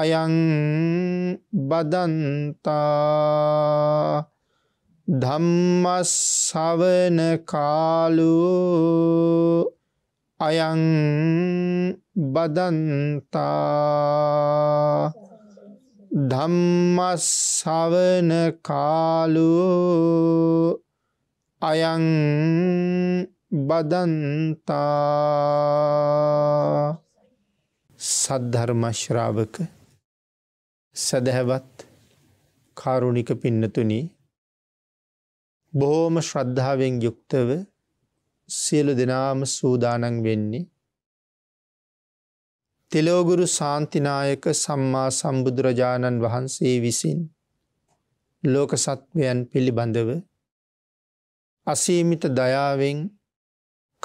අයං බදන්තා ධම්මස්සවන කාලෝ අයං බදන්තා ධම්මස්සවන කාලෝ අයං බදන්තා සද්ධර්ම ශ්‍රාවක සැදැහැවත් කාරුණික පින්නතුනි බොහෝම ශ්‍රද්ධාවෙන් යුක්තව සියලු දෙනාම සූදානන් වෙන්නේ. තෙලෝගුරු සාන්තිනායක සම්මා සම්බුදුරජාණන් වහන්සේ විසින් ලෝක සත්වයන් පිළිබඳව අසීමිත දයාවෙන්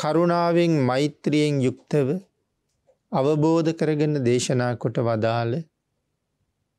කරුණාවෙන් මෛත්‍රියෙන් යුක්තව අවබෝධ කරගෙන දේශනා කොට වදාළ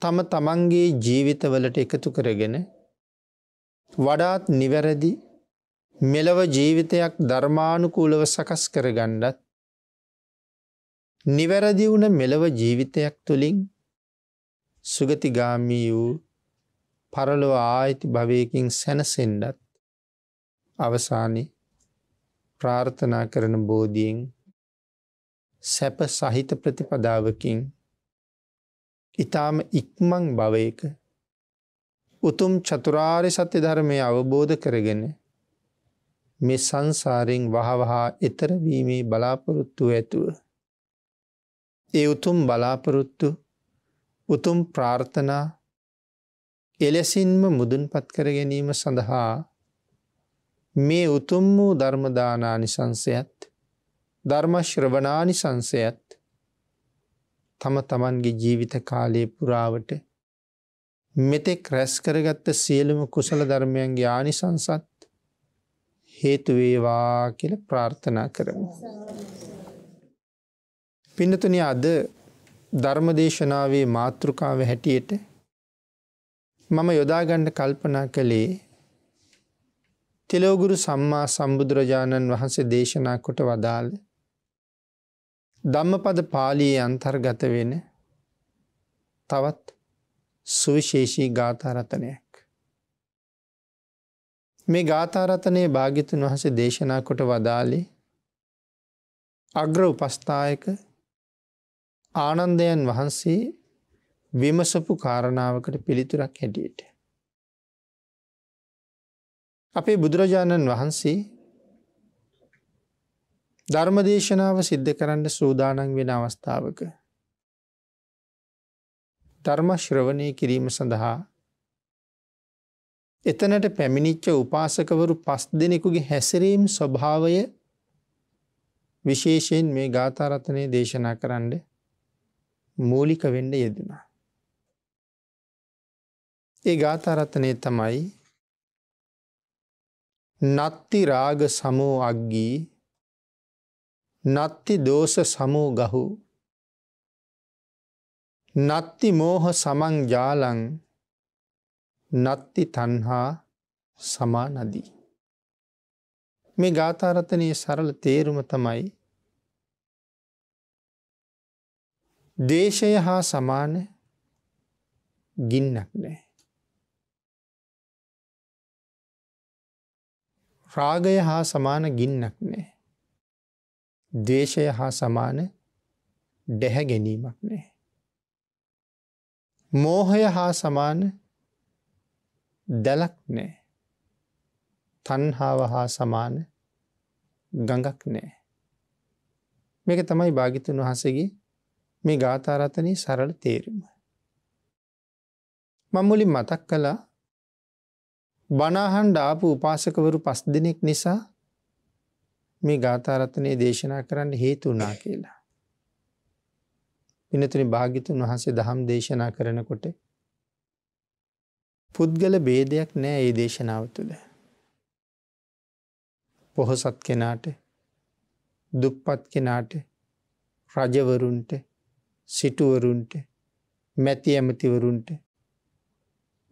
තම තමන්ගේ ජීවිතවලට එකතු කරගෙන වඩාත් නිවැරදි මෙලව ජීවිතයක් ධර්මානුකූලව සකස් කරගණ්ඩත් නිවැරදි වුණ මෙලව ජීවිතයක් තුළින් සුගතිගාමී වූ පරලොව ආයිති භවයකින් සැනසෙන්ඩත් අවසානි ප්‍රාර්ථනා කරන බෝධීෙන් සැප සහිත ප්‍රතිපදාවකින් ඉතාම ඉක්මං භවයක උතුම් චතුරාර් සත්‍ය ධර්මය අවබෝධ කරගෙන මේ සංසාරෙන් වහවහා එතරවීමේ බලාපොරොත්තු ඇතුව. ඒ උතුම් බලාපොරොත්තු උතුම් ප්‍රාර්ථනා එලෙසින්ම මුදුන් පත් කර ගැනීම සඳහා මේ උතුම් වූ ධර්මදානානිසංසයත් ධර්මශ්‍රවනානිසංසයත් තම තමන්ගේ ජීවිත කාලයේ පුරාවට මෙතෙක් රැස් කරගත්ත සියලුම කුසල ධර්මයන්ගේ ආනිසංසත් හේතුවේවා කියල ප්‍රාර්ථනා කරමු. පිනතුන අද ධර්මදේශනාවේ මාතෘකාව හැටියට මම යොදාගණ්ඩ කල්පනා කළේ තෙලෝගුරු සම්මා සම්බුදුරජාණන් වහන්සේ දේශනා කොට වදාළ ධම්මපද පාලියේ අන්තර්ගත වෙන තවත් සුවිශේෂී ගාථරතනයක්. මේ ගාථරතනය භාගිතන් වහසේ දේශනා කොට වදාලේ අග්‍ර උපස්ථායක ආනන්දයන් වහන්සේ විමසපු කාරණාවකට පිළිතුරක් හැටියට. අපේ බුදුරජාණන් වහන්සේ ධර්මදේශනාව සිද්ධ කරන්න සූදානන් වෙන අවස්ථාවක. ධර්ම ශ්‍රවණය කිරීම සඳහා එතනට පැමිණිච්ච උපාසකවරු පස් දෙනෙකුගේ හැසිරීම් ස්වභාවය විශේෂයෙන් මේ ගාතාරතනය දේශනා කරන්න මූලික වෙන්ඩ යෙදනා. ඒ ගාතාරතනය තමයි නත්ති රාග සමෝ අක්ගී නත්ති දෝස සමූ ගහු. නත්ති මෝහ සමං ජාලං නත්ති තන්හා සමානදී. මේ ගාථාරතනය සරල තේරුම තමයි දේශය හා සමාන ගින්නක් නෑ. රාගය හා සමාන ගින්නක් නෑ. දේශය හා සමාන ඩැහැ ගැනීමක් නෑ. මෝහය හා සමාන දැලක් නෑ. තන්හාාව හා සමාන ගඟක් නෑ. මේක තමයි භාගිතන් වහසගේ මේ ගාථාරතනය සරල තේරීම. මංමුලි මතක් කලා බනාහන්ඩ ආපු උපාසකවරු පස් දෙනෙක් නිසා මේ ගාථරත්නය දේශනා කරන්න හේතුනා කියලා. පිනතුන භාගිතුන් වහන්සේ දහම් දේශනා කරනකොට. පුද්ගල බේදයක් නෑ ඒ දේශනාව තුළ. පොහොසත් කෙනාට දුප්පත් කෙනාට රජවරුන්ට සිටුවරුන්ට මැති ඇමතිවරුන්ට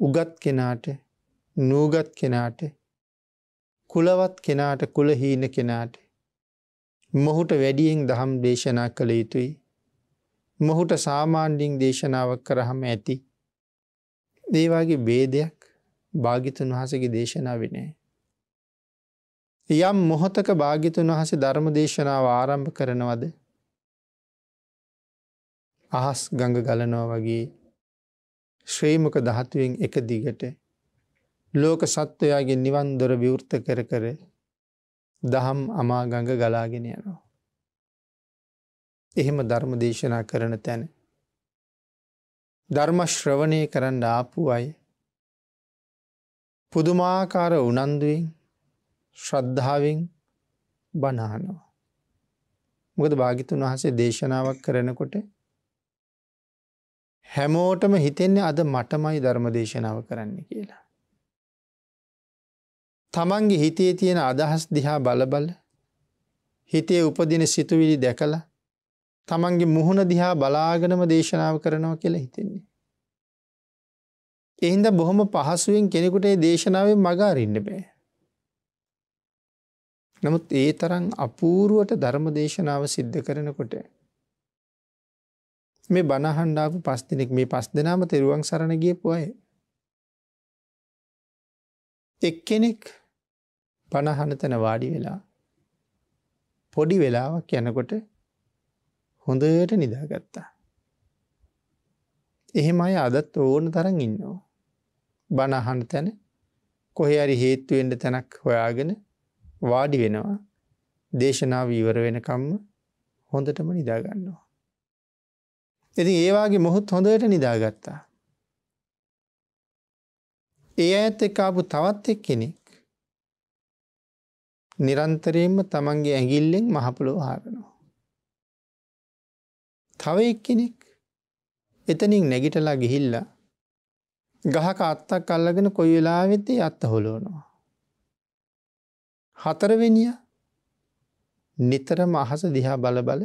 උගත් කෙනාට නූගත් කෙනාට කුලවත් කෙනාට කුලහීන කෙනාට. මොහුට වැඩියෙන් දහම් දේශනා කළ යුතුයි. මොහුට සාමාණ්ඩිං දේශනාවක් කරහම ඇති. දේවාගේ බේදයක් භාගිතුන් වහසගේ දේශනා විනේ. යම් මොහොතක භාගිතුන් වහස ධර්ම දේශනාව ආරම්භ කරනවද. අහස් ගඟ ගලනෝ වගේ ශ්‍රීමක දහතුවෙන් එක දිගට ලෝක සත්වයාගේ නිවන් දොර විවෘත කර කර දහම් අමාගඟ ගලාගෙන යනවා. එහෙම ධර්ම දේශනා කරන තැන. ධර්මශ්‍රවණය කරන්න ආපු අය. පුදුමාකාර උනන්දුවෙන් ශ්‍රද්ධාවෙන් බනානවා. මොකද භාගිතුන් වහසේ දේශනාවක් කරනකොට හැමෝටම හිතෙන්නේ අද මටමයි ධර්ම දේශනාව කරන්න කියලා. තමන්ගේ හිතේ තියෙන අදහස් දිහා බලබල හිතේ උපදින සිතුවිලි දැකලා තමන්ගේ මුහුණ දිහා බලාගෙනම දේශනාව කරනවා කියලා හිතෙන්නේ. එහින්ද බොහොම පහසුවෙන් කෙනෙකුට දේශනාවෙන් මගාරන්න බෑ. නමුත් ඒ තරන් අපූරුවට ධර්ම දේශනාව සිද්ධ කරනකොට. මේ බණහන්ඩාපු පස්තිනෙක් මේ පස් දෙනාම තෙරුවන් සරණගේ පුවයි. එක්කෙනෙක් පණහනතන වාඩි වෙලා පොඩි වෙලාවක් යනකොට හොඳයට නිදාගත්තා. එහෙම අය අදත් ඕන තරන් ඉන්නවා. බණහන තැන කොහරි හේත්තුවෙන්ට තැනක් හොයාගෙන වාඩි වෙනවා දේශනාව ඉවර වෙනකම්ම හොඳටම නිදාගන්නවා. ඉති ඒවාගේ මොහොත් හොඳට නිදාගත්තා. ඒ ඇත් එක ආපු තවත් එක් කෙනෙක් නිරන්තරයෙන්ම තමන්ගේ ඇගිල්ලෙන් මහපොළොව හාරනවා. තව එක් කෙනෙක් එතනින් නැගිටලා ගිහිල්ලා ගහක අත්තක් අල්ලගෙන කොයි වෙලාවෙත්තේ අත්ත හොලෝනවා. හතරවෙනිය නිතරම අහස දිහා බලබල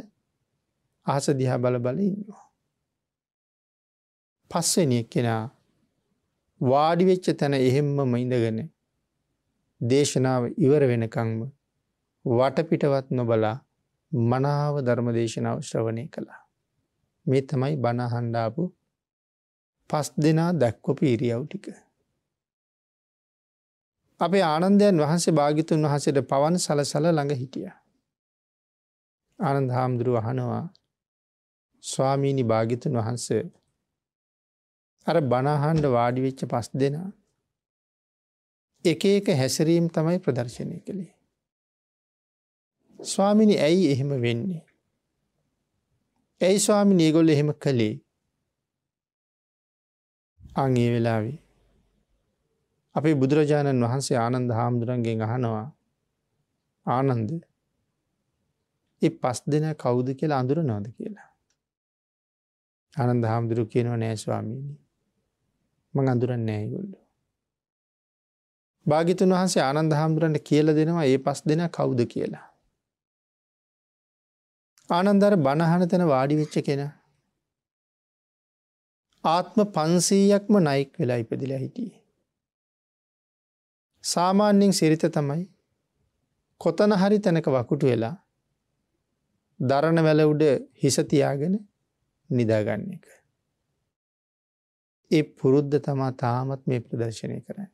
අහස දිහා බලබල ඉන්නවා. පස්සෙනිය කෙනා වාඩිවෙච්ච තැන එහෙම්මම ඉඳගෙන දේශනාව ඉවර වෙනකංම වටපිටවත් නොබලා මනාව ධර්ම දේශනාව ශ්‍රවණය කළා. මේ තමයි බණහන්ඩාපු පස් දෙනා දැක්වපු ඉරියව් ටික. අපේ ආනන්දයන් වහන්සේ භාගිතුන් වහසට පවන් සලසල ළඟ හිටිය. ආනන්ද හාමුදුරුව අහනවා ස්වාමීණි භාගිතුන් වහන්සේ අර බණහන්ඩ වාඩිවෙච්ච පස් දෙනා. එක එක හැසිරීම් තමයි ප්‍රදර්ශනය කළේ. ස්වාමිනි ඇයි එහෙම වෙන්නේ. ඇයි ස්වාමි නීගොල්ල එහෙම කළේ අගේ වෙලාවේ. අපේ බුදුරජාණන් වහන්සේ ආනන්ද හාමුදුරන්ගෙන් අහනවා ආනන්ද එ පස් දෙන කවුද කියලා අඳුර නොද කියලා. ආනන්ද හාමුදුරු කියනවා නෑ ස්වාමීණී මං අඳුරන්න නෑගොල්ලු. භාගිතුන් වහන්සේ ආනන්ද හාමුදුරන්ට කියල දෙනවා ඒ පස් දෙන කවුද කියලා. ආනන්දර බණහන තැන වාඩිවෙච්ච කෙන. ආත්ම පන්සීයක්ම නයික් වෙලා ඉපදිලා හිටියේ. සාමාන්‍යෙන් සිරිත තමයි කොතන හරි තැනක වකුටු වෙලා දරණ වැල උඩ හිසතියාගෙන නිදාගන්න එක. ඒ පුරුද්ධ තමා තාමත් මේ ප්‍රදර්ශනය කරන්න.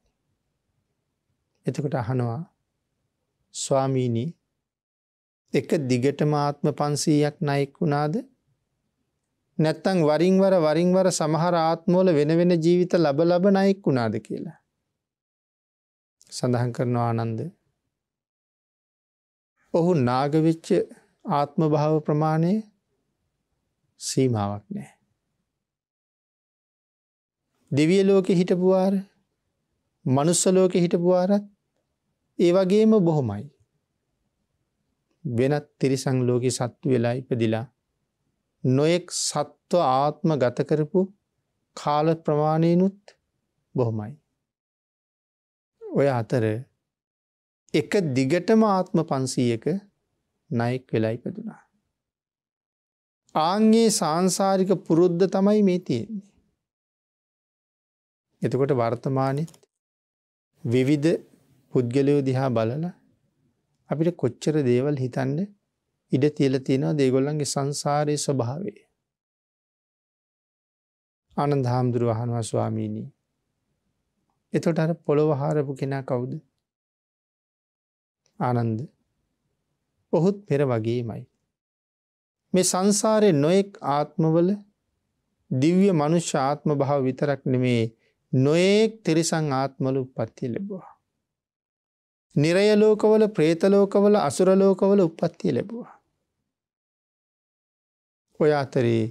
එතකොට අහනවා ස්වාමීණී එක දිගටම ආත්ම පන්සීයක් නයෙක් වුණාද නැත්තං වරින්වර වරින්වර සමහර ආත්මෝල වෙන වෙන ජීවිත ලබ ලබ නයෙක් වුණාද කියලා. සඳහන් කරනවා ආනන්ද. ඔහු නාගවිච්ච ආත්ම භාව ප්‍රමාණය සීමාවක් නෑ. දෙවිය ලෝකෙ හිටපුවාර මනුස්සලෝකෙ හිටපුවාරත් ඒ වගේම බොහොමයි. වෙනත් තිරිසං ලෝක සත්තු වෙලා ඉපදිලා. නොයෙක් සත්ව ආත්ම ගතකරපු කාල ප්‍රමාණයනුත් බොහොමයි. ඔය අතර එක දිගටම ආත්ම පන්සීයක නයෙක් වෙලා ඉපදුනා. ආංගේ සංසාරික පුරුද්ධ තමයි මේ තියෙන්නේ. එතකොට වර්තමානත් විවිධ පුද්ගලයෝ දිහා බලල අපිට කොච්චර දේවල් හිතන්න ඉඩ තියල තියෙනවා දේගොල්ලන්ගේ සංසාරය ස්වභාවේ. ආනන්ද හාමුදුරුව හනවා ස්වාමීණී. එතොට අර පොළොවහාරපු කෙනා කවුද. ආනන්ද ඔහුත් පෙර වගේමයි. මේ සංසාරය නොයෙක් ආත්මවල දිව්‍ය මනුෂ්‍ය ආත්ම භාව විතරක් නෙමේ නොයෙක් තිරිසං ආත්මල උපත්තිය ලැබවා. නිරය ලෝකවල ප්‍රේතලෝකවල අසුරලෝකවල උපත්තිය ලැබවා. ඔය අතරේ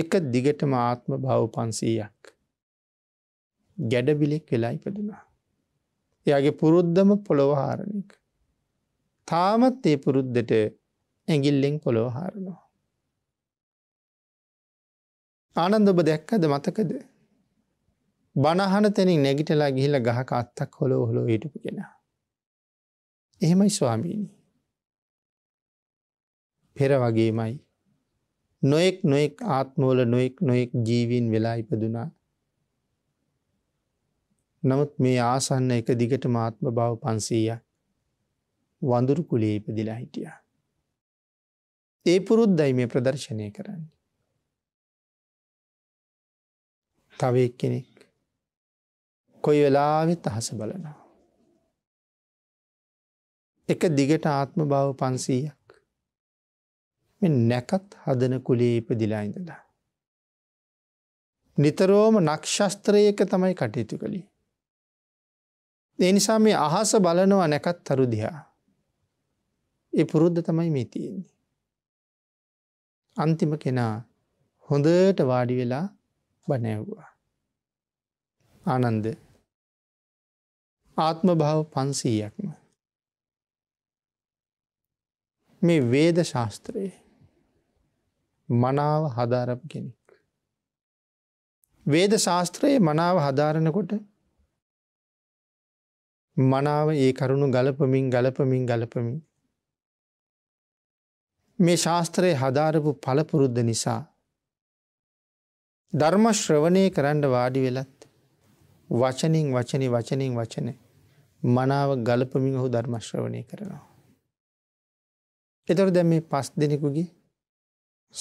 එක දිගටම ආත්ම භව පන්සීයක්. ගැඩබිලෙක් වෙලා ඉපදුනා. එයාගේ පුරුද්ධම පොළොවහාරණයක. තාමත් ඒ පුරුද්ධට ඇගිල්ලෙන් පොළොවහාරනවා. ආනන්ද ඔබ දැක්කද මතකද බණහන තැනින් නැගිටලා ගිහිල ගහක අත්තක් හොලෝ හොලෝ හිටපු කෙනා. එහෙමයි ස්වාමීණී. පෙර වගේමයි. නොයෙක් නොයෙක් ආත්මෝල නොයෙක් නොයෙක් ජීවීන් වෙලා ඉපදුනා. නමුත් මේ ආසන්න එක දිගට මාත්ම බව පන්සීය වඳුරු කුලේ ඉපදිලා හිටිය. ඒ පුරුද්දයි මේ ප්‍රදර්ශනය කරන්නේ. තවෙක් කෙනෙක් කොයි වෙලාවෙත් අහස බලනවා. එක දිගට ආත්ම භාව පන්සීයක් නැකත් හදන කුලේ ඉපදිලා ඉඳලා. නිතරෝම නක්ෂස්ත්‍රයක තමයි කටයුතු කළේ. එනිසා මේ අහස බලනවා නැකත් තරුදිහා. ඒ පුරුද්ධ තමයි මේ තියෙන්නේ. අන්තිම කෙනා හොඳට වාඩි වෙලා බනැව්වා. ආනන්ද ආත්ම භාව පන්සීයක්ම. මේ වේද ශාස්ත්‍රයේ මනාව හදාරප කෙනෙක්. වේද ශාස්ත්‍රයේ මනාව හදාරණකොට මනාව ඒ කරුණු ගලපමින් ගලපමින් ගලපමින්. මේ ශාස්ත්‍රයේ හදාරපු පලපුරුද්ධ නිසා. ධර්ම ශ්‍රවණය කරන්න වාඩි වෙලත් වචනින් වචනි වචනින් වචනය මනාව ගලපමින් ඔහු ධර්මශ්‍රවණය කරනවා. එතොර දැ මේ පස් දෙනෙකුගේ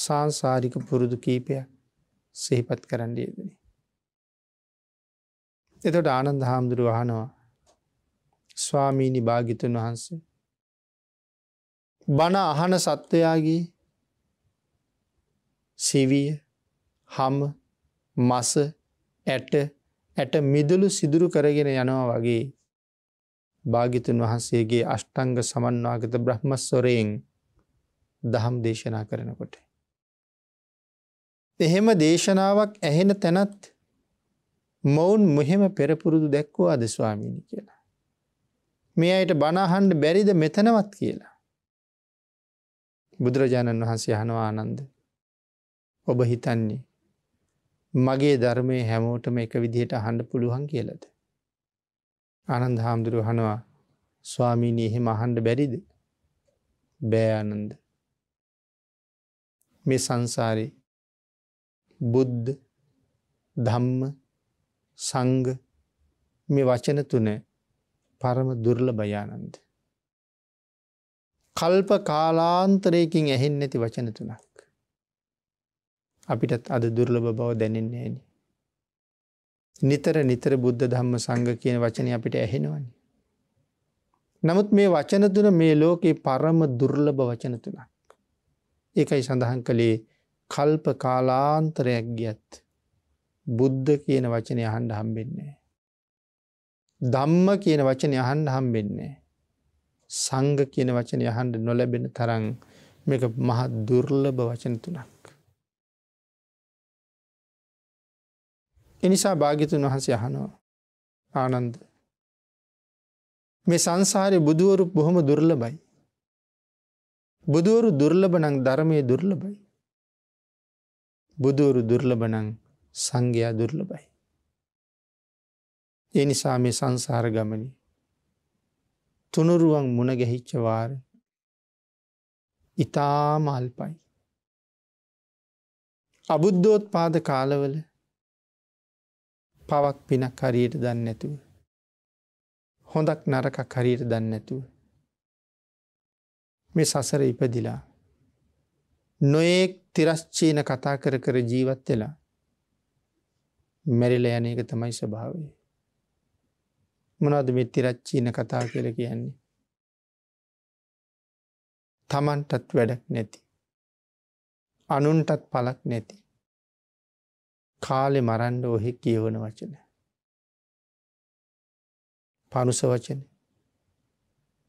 සංසාරික පුරුදු කීපයක් සහිපත් කරන්න යෙදන. එතොට ආනන්ද හාමුදුරුව අහනවා ස්වාමීණි භාගිතුන් වහන්සේ. බණ අහන සත්වයාගේ සිවිය හම මස ඇට ඇට මිදුළු සිදුරු කරගෙන යනවා වගේ භාගිතුන් වහන්සේගේ අෂ්ටංග සමන්වාගත බ්‍රහ්මස්වරයෙන් දහම් දේශනා කරනකොට. එහෙම දේශනාවක් ඇහෙන තැනත් මොවුන් මෙහෙම පෙරපුරුදු දැක්වූ අදස්වාමීණි කියලා. මේ අයට බනාහන්ඩ බැරිද මෙතනවත් කියලා. බුදුරජාණන් වහන්සේ හනවානන්ද. ඔබ හිතන්නේ මගේ ධර්මය හැමෝටම එක විදිහට අහන්ඩ පුළුවන් කියලද. අනන්ද හාමුදුරු හනවා ස්වාමීනී එහෙම අහන්ඩ බැරිද බෑානන්ද. මේ සංසාරි බුද්ධ ධම්ම සංග මේ වචන තුන පරම දුර්ල භයානන්ද. කල්ප කාලාන්තරයකින් ඇහෙන් නැති වචන තුනක්. අපිටත් අද දුර්ලභ බව දැනෙන්නේ ඇනි. නිතර නිතර බුද්ධ ධම්ම සංග කියන වචනය අපිට ඇහෙනවනි. නමුත් මේ වචන තුන මේ ලෝකයේ පරම දුර්ලභ වචන තුනක්. ඒකයි සඳහන් කළේ කල්ප කාලාන්තරයක් ගියත් බුද්ධ කියන වචනය අහන්ඩ හම්බෙන්නේ. දම්ම කියන වචනය අහන්ඩ හම්බෙන්නේ. සංග කියන වචනය අහන්ඩ නොලැබෙන තරන් මේක මහත් දුර්ලභ වචන තුනක්. එනිසා භාගිතුන් වහන්සේ අහනවා ආනන්ද. මේ සංසාරය බුදුවරු බොහොම දුර්ලබයි. බුදුවරු දුර්ලබනං ධර්මය දුර්ලබයි. බුදුවරු දුර්ලබනං සංඝයා දුර්ලබයි. එනිසා මේ සංසාර ගමනි තුනුරුවන් මුණ ගැහිච්චවාර ඉතාම අල්පයි. අබුද්ධෝත් පාද කාලවල පවක් පිනක් හරියට දන්න ඇතුව. හොඳක් නරකක් හරියට දන්න ඇතුව. මේ සසර ඉපදිලා. නොයෙක් තිරස්චීන කතා කර කර ජීවත් වෙලා මැරිල යන එක තමයි ස්භාවය. මොනවද මෙ තිරච්චීන කතා කර කියන්නේ. තමන්ටත් වැඩක් නැති. අනුන්ටත් පලක් නැති. කාලෙ මරන්ඩ ඔහෙ කියවන වචන. පනුස වචන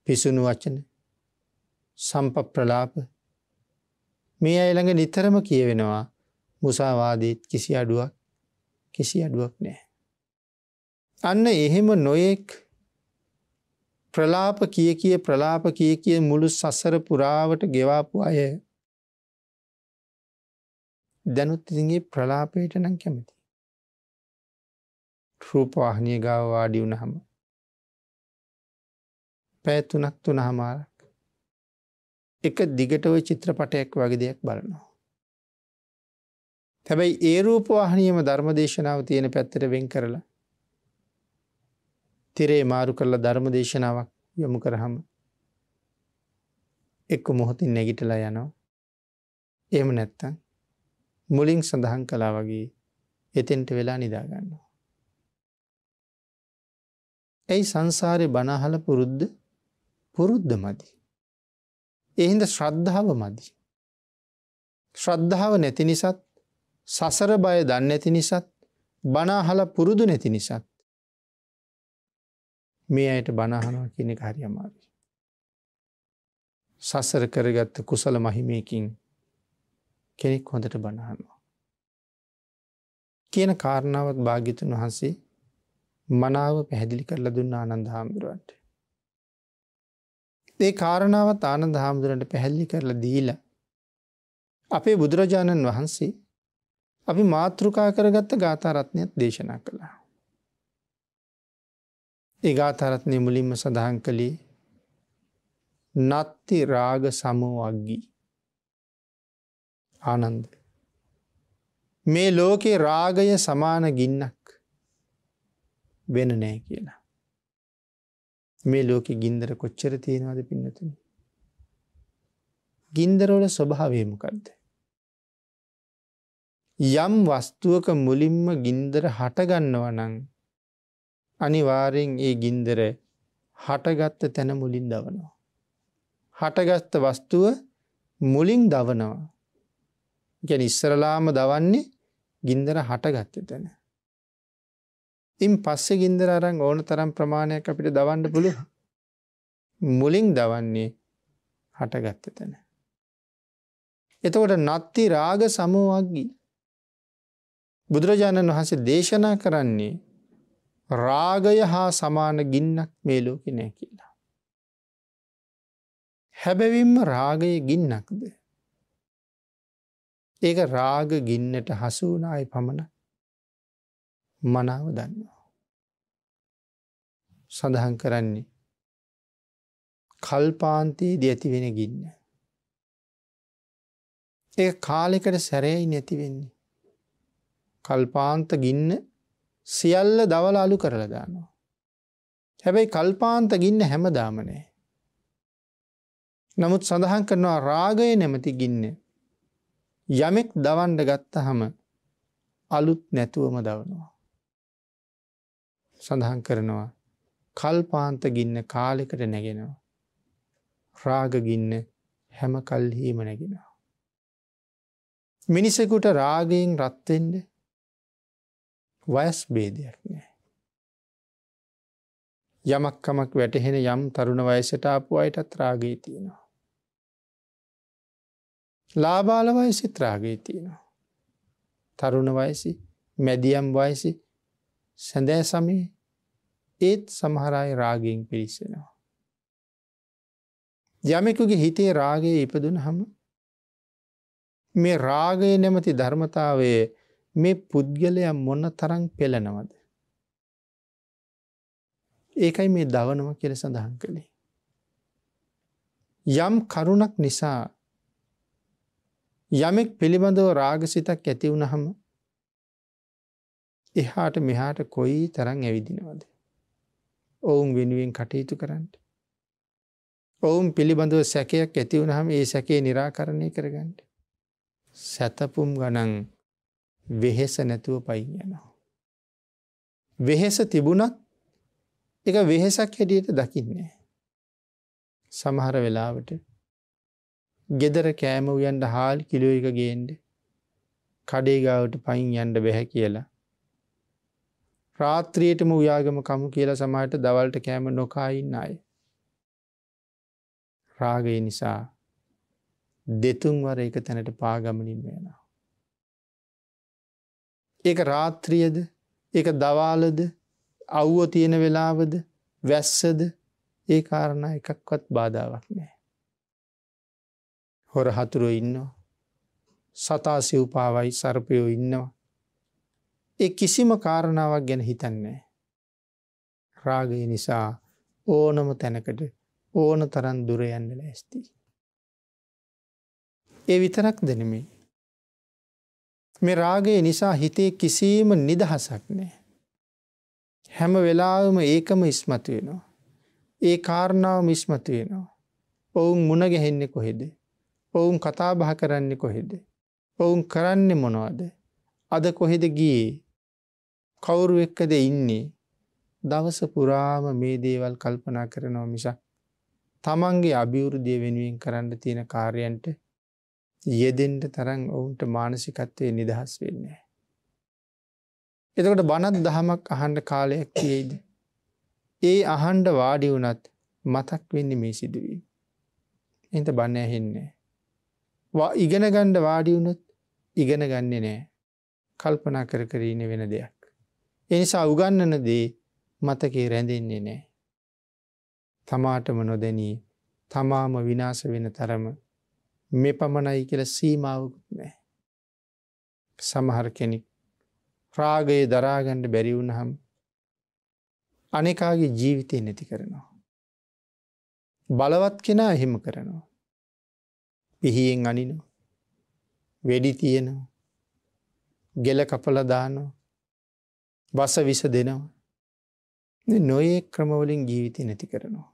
පිසුණු වචන සම්ප ප්‍රලාප මේ අයළඟ නිතරම කියවෙනවා මුසාවාදීත් කිසි අඩුවක් කිසි අඩුවක් නෑ. අන්න එහෙම නොයෙක් ප්‍රලාප කිය කිය ප්‍රලාප කිය කිය මුළු සසර පුරාවට ගෙවාපු අය දැනුත් ඉතින්ගේ ප්‍රලාපයට නම් කැමති. රූපවාහනය ගාව වාඩි වුණහම. පැත්තුනක් තුන හමාරක්. එක දිගට ඔය චිත්‍රපටයක් වගේ දෙයක් බලනවා. තැබැයි ඒ රූපවාහනියම ධර්ම දේශනාව තියෙන පැත්තට වෙන් කරලා. තිරේ මාරු කරලා ධර්ම දේශනාවක් යොමු කරහම එක්ක මොහොතින් නැගිටලා යනවා. එහෙම නැත්තං මුලින් සඳහන් කලා වගේ එතෙන්ට වෙලා නිදාගන්නවා. ඇයි සංසාරය බනහල පුරුද්ධ පුරුද්ධ මදි. එහින්ද ශ්‍රද්ධාව මදි. ශ්‍රද්ධාව නැති නිසත් සසර බය දන්න ඇති නිසත් බනාහල පුරුදු නැති නිසත් මේ අයට බනාහනවා කියන එක හරි අමාරි. සසර කරගත්ත කුසල මහිමයකින් කෙනෙක් හොඳට බණහන්නවා. කියන කාරණාවත් භාගිතුන් වහන්සේ මනාව පැහැදිලි කරල දුන්න ආනන්ද හාමුදුරුවන්ට. ඒ කාරණාවත් ආනන්ද හාමුදුරන්ට පැහැල්ලි කරලා දීලා. අපේ බුදුරජාණන් වහන්සේ අපි මාතෘකා කරගත්ත ගාතාරත්නයක් දේශනා කළා. ඒ ගාතාරත්නය මුලින්ම සඳහන් කළේ නත්ති රාග සමෝ අග්ගී ආනන්ද. මේ ලෝකේ රාගය සමාන ගින්නක් වෙන නෑ කියලා. මේ ලෝකෙ ගින්දර කොච්චර තියෙනවාද පින්නතුන. ගින්දරවල ස්වභාවයමකක්ද. යම් වස්තුවක මුලින්ම ගින්දර හටගන්නව නං අනිවාරයෙන් ඒ ගින්දර හටගත්ත තැන මුලින් දවනවා. හටගත්ත වස්තුව මුලින් දවනවා. ගැන ඉස්සරලාම දවන්නේ ගින්දර හටගත්ත තැන. ඉන් පස්සෙ ගින්දර අරං ඕන තරම් ප්‍රමාණයක් අපිට දවන්න පුළුව. මුලින් දවන්නේ හටගත්ත තැන. එතකොට නත්ති රාග සමෝවක්ගී. බුදුරජාණන් වහන්සේ දේශනා කරන්නේ රාගය හා සමාන ගින්නක් මේ ලෝකෙ නෑ කියලා. හැබැවින්ම රාගය ගින්නක්ද. ඒක රාග ගින්නට හසුනාය පමණ මනාව දන්නවා. සඳහන් කරන්නේ කල්පාන්තයේ ද ඇතිවෙන ගින්න. ඒ කාලෙකට සැරයි නැතිවෙන්නේ. කල්පාන්ත ගින්න සියල්ල දවල අලු කරලා දානවා. හැබැයි කල්පාන්ත ගින්න හැම දාමනෑ. නමුත් සඳහන් කරනවා රාගය නැමති ගින්නේ යමෙක් දවන්ඩ ගත්තහම අලුත් නැතුවම දවනවා. සඳහන් කරනවා කල්පාන්ත ගින්න කාලෙකට නැගෙනවා. රාගගින්න හැම කල්හීම නැගෙනවා. මිනිසකුට රාගයෙන් රත්තෙන්ට වයස් බේදයක් නෑ. යමක්කමක් වැටහෙන යම් තරුණ වයසට අපපු අයටත් රාගේ තියෙනවා. ලාබාල වයසි ත්‍රාගය තියෙනවා. තරුණ වයසි මැදියම් වයසි සැඳෑ සමයේ ඒත් සමහරයි රාගයෙන් පිරිස්සෙනවා. යමෙකුගේ හිතේ රාගය ඉපදුන හම මේ රාගය නැමති ධර්මතාවයේ මේ පුද්ගලය මොන්න තරං පෙළනවද. ඒකයි මේ දවනම කියල සඳහන් කළේ. යම් කරුණක් නිසා යමෙක් පිළිබඳව රාගසිතක් ඇති වුණහම එහාට මෙහාට කොයි තරං ඇවිදිනවද. ඔවුන් වෙනුවෙන් කටයුතු කරන්න. ඔවුන් පිළිබඳව සැකයක් ඇති වුණහම ඒ සැකේ නිරාකරණය කරගන්නට. සැතපුම් ගනන් වෙහෙස නැතුව පයින් යනවා. වෙහෙස තිබුණත් එක වෙහෙසක් හැටියට දකින්නේ. සමහර වෙලාවට ගෙදර කෑම උයන්ට හාල් කිලෝ එක ගේන්ඩ කඩේගාවට පයින් යන්ඩ බැහැ කියලා. රාත්‍රියයටම උයාගම කමු කියලා සමහට දවල්ට කෑම නොකායින්න අය. රාගය නිසා දෙතුන්වර එක තැනට පාගමනින් වෙනවා. ඒක රාත්‍රියද එක දවාලද අව්ව තියෙන වෙලාවද වැස්සද ඒ කාරණ එකක්වත් බාධාවක් නෑ. හොර හතුරෝ ඉන්නවා. සතාසි උපාවයි සර්පයෝ ඉන්නවා. එ කිසිම කාරණාවක් ගැන හිතන්නේ. රාගය නිසා ඕනම තැනකට ඕන තරන් දුරයන්න ලැස්ති. ඒ විතරක් දෙනමේ. මේ රාගය නිසා හිතේ කිසිීම නිදහසක් නෑ. හැම වෙලාවම ඒකම ඉස්මතු වෙනවා. ඒ කාරණාව මිස්මතු වෙනවා. ඔවුන් මුණගැහෙන්නේ කොහෙදේ. ඔවුන් කතාබහ කරන්නේ කොහෙද. ඔවුන් කරන්නේ මොනවද. අද කොහෙද ගියේ. කවුරු එක්කද ඉන්නේ. දවස පුරාම මේ දේවල් කල්පනා කරනව මිසක්. තමන්ගේ අභිවෘද්ධිය වෙනුවෙන් කරන්න තියෙන කාර්යන්ට යෙදෙන්ට තරන් ඔවුන්ට මානසිකත්වය නිදහස් වෙන්නේ. එතකට බනත් දහමක් අහන්ඩ කාලයක් තියෙයිද. ඒ අහන්ඩ වාඩි වනත් මතක් වෙන්න මේ සිදුවී. එත බණ ඇහෙන්නේ. ඉගෙන ගණ්ඩ වාඩි වුණොත් ඉගෙන ගන්නේ නෑ කල්පනා කර කරීන වෙන දෙයක්. එනිසා උගන්නන දේ මතකේ රැඳෙන්නේ නෑ. තමාටම නොදැනී තමාම විනාස වෙන තරම මෙ පමණයි කියල සීමාවකුත් නෑ. සමහර කෙනෙක් රාගයේ දරාගණ්ඩ බැරිවුණහම් අනෙකාගේ ජීවිතය නැති කරනවා. බලවත් කෙනා එහෙම කරනවා. පිහියෙන් අනිනෝ. වෙඩි තියෙනවා. ගෙල කපල දානෝ. බස විස දෙනවා. නොයේ ක්‍රමවලින් ජීවිතය නැති කරනවා.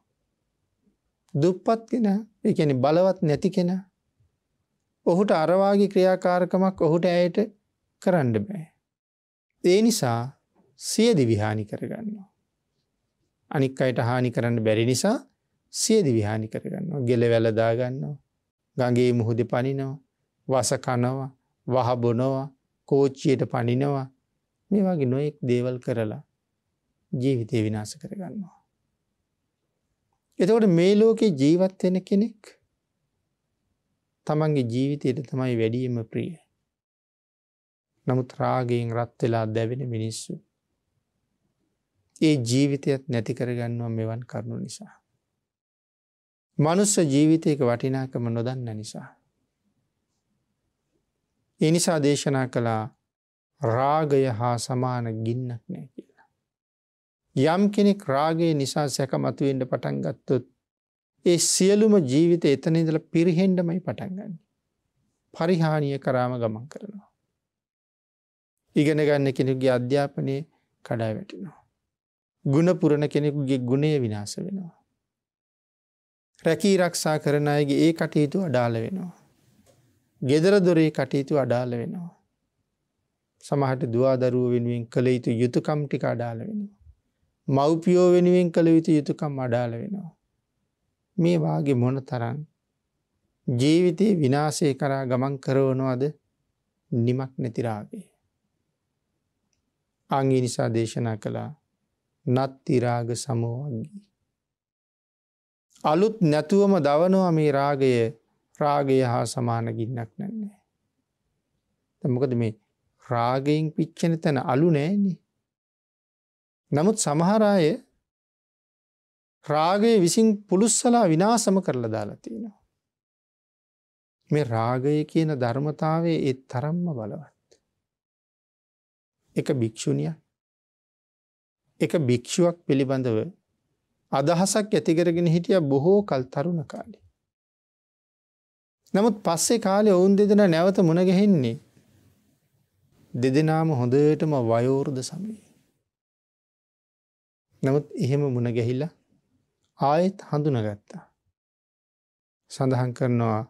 දුප්පත් කෙන එකන බලවත් නැති කෙන ඔහුට අරවාගේ ක්‍රියාකාරකමක් ඔහුට ඇයට කරන්න බෑ. ඒ නිසා සියදි විහානි කරගන්නවා. අනික් අයට හානි කරන්න බැරි නිසා සියදි විහානි කරගන්නවා ගෙල වැලදාගන්නවා ගගේ මුහුද පනිනවා වස කනවා වහබොනවා කෝච්චියට පනිනවා මේ වගේ නොයෙක් දේවල් කරලා ජීවිතය විනාස කරගන්නවා. එතකොට මේ ලෝකේ ජීවත්වෙන කෙනෙක් තමන්ගේ ජීවිතයට තමයි වැඩියම ප්‍රිය. නමුත් රාගයෙන් රත්වෙලා දැවෙන මිනිස්සු. ඒ ජීවිතයත් නැති කරගන්නවා මෙවන් කරුණු නිසා. මනුස්ස ජීවිතයක වටිනාකම නොදන්න නිසා. එනිසා දේශනා කළා රාගය හා සමාන ගින්නක් නෑ කියලා. යම් කෙනෙක් රාගේ නිසා සැක මතුවෙන්ට පටන් ගත්තොත් ඒ සියලුම ජීවිත එතන ඉදල පිරිහෙන්ඩමයි පටන්ගන්න. පරිහානිය කරාම ගමන් කරනවා. ඉගෙන ගන්න කෙනෙකුගේ අධ්‍යාපනය කඩා වැටිනවා. ගුණපුරණ කෙනෙකුගේ ගුණේ විනාස වෙනවා. රැකී රක්ෂා කරන අයගේ ඒ කටයුතු අඩාල වෙනවා. ගෙදර දොරේ කටයුතු අඩාල වෙනවා. සමහට දවාදරුව වෙනුවෙන් කළ යුතු යුතුකම් ටික අඩාල වෙනවා. මව්පියෝ වෙනුවෙන් කළ යුතු යුතුකම් අඩාල වෙනවා. මේ වාගේ මොන තරන් ජීවිතයේ විනාසය කරා ගමන් කරවනවාද නිමක් නැතිරාගේ. අංගි නිසා දේශනා කළා නත්තිරාග සමෝවක්ගේ. අලුත් නැතුවම දවනවා මේ රාගය රාගය හා සමාන ගින්නක් නැන්නේ. තමකද මේ රාගයෙන් පිච්චෙන තැන අලු නෑනි. නමුත් සමහරාය රාගය විසින් පුළුස්සලා විනාසම කරලා දාලතිනවා. මේ රාගය කියන ධර්මතාවේ ඒ තරම්ම බලවත්. එක භික්‍ෂුණිය එක භික්‍ෂුවක් පිළිබඳව අදහසක් ඇතිකරගෙන හිටිය බොහෝ කල් තරුණ කාලේ. නමුත් පස්සේ කාලේ ඔවුන් දෙදෙන නැවත මුණගැහෙන්නේ දෙදෙනාම හොඳටම වයෝරුද සමී. නමුත් එහෙම මුණගැහිලා ආයෙත් හඳුනගත්තා. සඳහන් කරනවා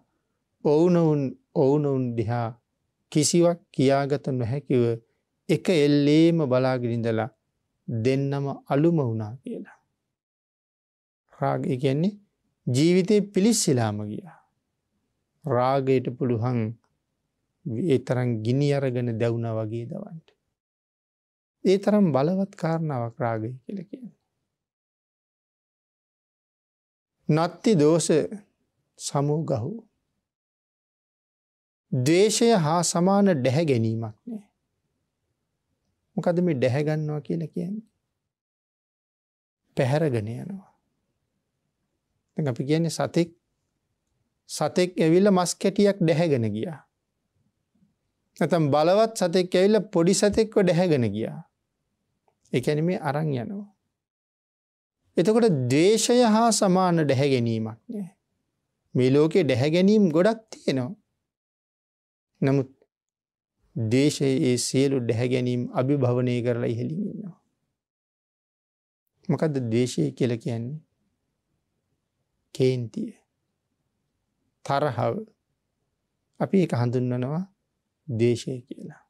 ඔවුනවුන් ඔවුනවුන් දිහා කිසිවක් කියාගත නොහැකිව එක එල්ලේම බලාගිරිඳලා දෙන්නම අලුම වුණා කියලා. රාගය කියන්නේ ජීවිතය පිළිස්සිලාම ගියා. රාගයට පුළුහන් ඒතරන් ගිනි අරගෙන දැවුණ වගේ දවන්ට. ඒ තරම් බලවත් කාරණාවක් රාගය කියල කියන්නේ. නත්ති දෝස සමූ ගහු. දේශය හා සමාන ඩැහැ ගැනීමක් නෑ. මොකද මේ ඩැහැගන්නවා කියල කියන්නේ. පැහැරගෙන යනවා. අපි කියන්නේ සතෙක් සතෙක් ඇවිල්ල මස් කැටියක් ඩැහැගෙන ගියා. නැතම් බලවත් සතෙක් ඇවිල්ල පොඩි සතෙක්ව ඩැහැගෙන ගියා. එකැන මේ අරං යනවා. එතකොට දේශය හා සමාන ඩැහැගැනීමක් නෑ. මේ ලෝකේ ඩැහැගැනීම් ගොඩක් තියෙනවා. නමුත් දේශයේ ඒ සියලු ඩැහැගැනීම් අභි භවනය කරලා ඉහලින්න්නවා. මොකද දේශය කියල කියන්නේ. කේන්තිය තරහව අපි එක හඳුන්වනවා දේශය කියලා.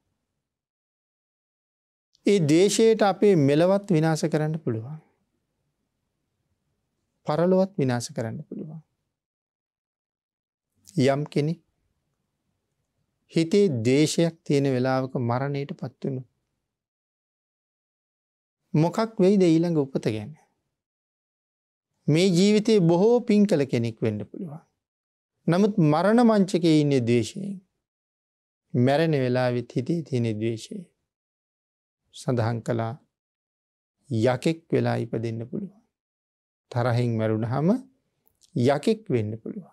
ඒ දේශයට අපේ මෙලවත් විනාස කරන්න පුළුවන්. පරලොවත් විනාස කරන්න පුළුවන්. යම් කෙනෙ හිතේ දේශයක් තියෙන වෙලාවක මරණයට පත්වනු. මොකක් වෙයිද ඊළඟ උපත ගැන. මේ ජීවිතයේ බොහෝ පින් කළ කෙනෙක් වෙන්න පුළුවන්. නමුත් මරණ මංචකයේ ඉන්න දේශයෙන්. මැරණ වෙලාවෙත් හිතේ තියෙන දේශය. සඳහන් කලා යකෙක් වෙලා ඉප දෙන්න පුළුවන්. තරහෙන් මැරුණ හම යකෙක් වෙන්න පුළුවන්.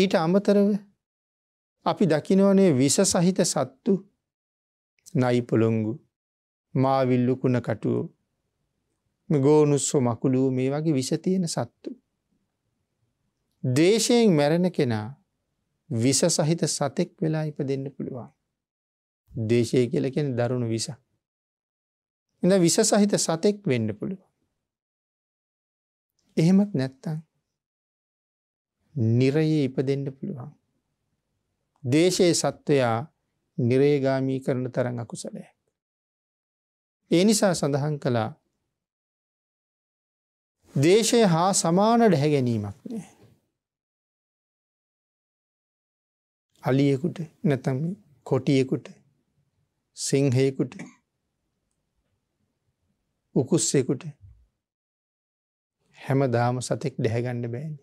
ඊට අමතරව අපි දකිනවනේ විස සහිත සත්තු නයිපොළොංගු මාවිල්ලු කුණ කටුවෝ ගෝනුස්සෝ මකුළුව මේ වගේ විස තියෙන සත්තු. දේශයෙන් මැරෙන කෙනා විස සහිත සතෙක් වෙලා ඉප දෙන්න පුළුවන්. දේශය කියලකෙන දරුණු විස. එඳ විස සහිත සතෙක් වෙන්න පුළුවන්. එහෙමත් නැත්තං. නිරයේ ඉප දෙන්න පුළුවන්. දේශයේ සත්වයා නිරේගාමී කරන තරන් අකුසලයක්. ඒ නිසා සඳහන් කලා දේශය හා සමානට හැගැනීමක් නෑ. අලියෙකුට නැතම් කොටියෙකුට සිංහයකුට උකුස්සෙකුට හැම දාම සතෙක් ඩැහැගණ්ඩ බෑනි.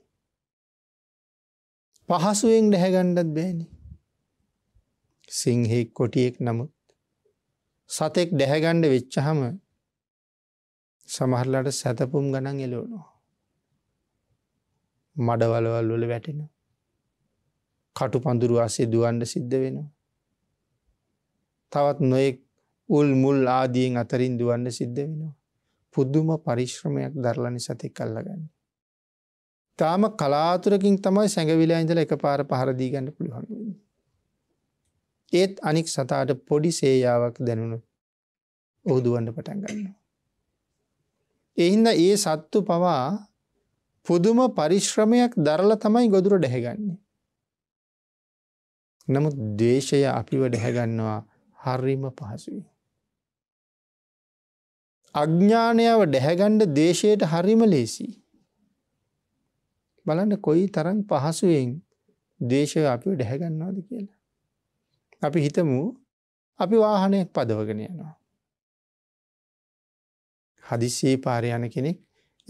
පහසුවෙන් ඩැහැගණ්ඩත් බෑනි. සිංහෙක් කොටියෙක් නමුත් සතෙක් ඩැහැගණ්ඩ වෙච්චහම සමහරලට සැතපුම් ගනන් එලවුණු. මඩවලවල් වල වැටෙන. කටු පඳුරු අසේ දුවන්ඩ සිද්ධ වෙනවා. තවත් නොයෙක් උල් මුල් ආදියෙන් අතරින් දුවන්න සිද්ධ වෙනවා. පුද්දුම පරිශ්‍රමයක් දරලනි සතෙක් කල්ලගන්න. තාම කලාතුරකින් තමයි සැඟවිලා ඉඳල එක පාර පහරදීගන්න පුළුවන්. ඒත් අනික් සතාට පොඩි සේයාවක් දැනුණු ඔහුදුවන්න පටන් ගන්නවා. එහින්ද ඒ සත්තු පවා පුදුම පරිශ්‍රමයක් දරල තමයි ගොදුර ඩැහැගන්නේ. නමුත් දේශය අපිව ඩැහැගන්නවා හරිම පහසුයි. අඥ්ඥානයාව ඩැහැගණ්ඩ දේශයට හරිම ලේසි. බලන්න කොයි තරන් පහසුවෙන් දේශය අපි ඩැහැගන්නවාද කියලා. අපි හිතමු අපි වාහනයක් පදවගෙන යනවා. හදිස්සේ පාරයන කෙනෙක්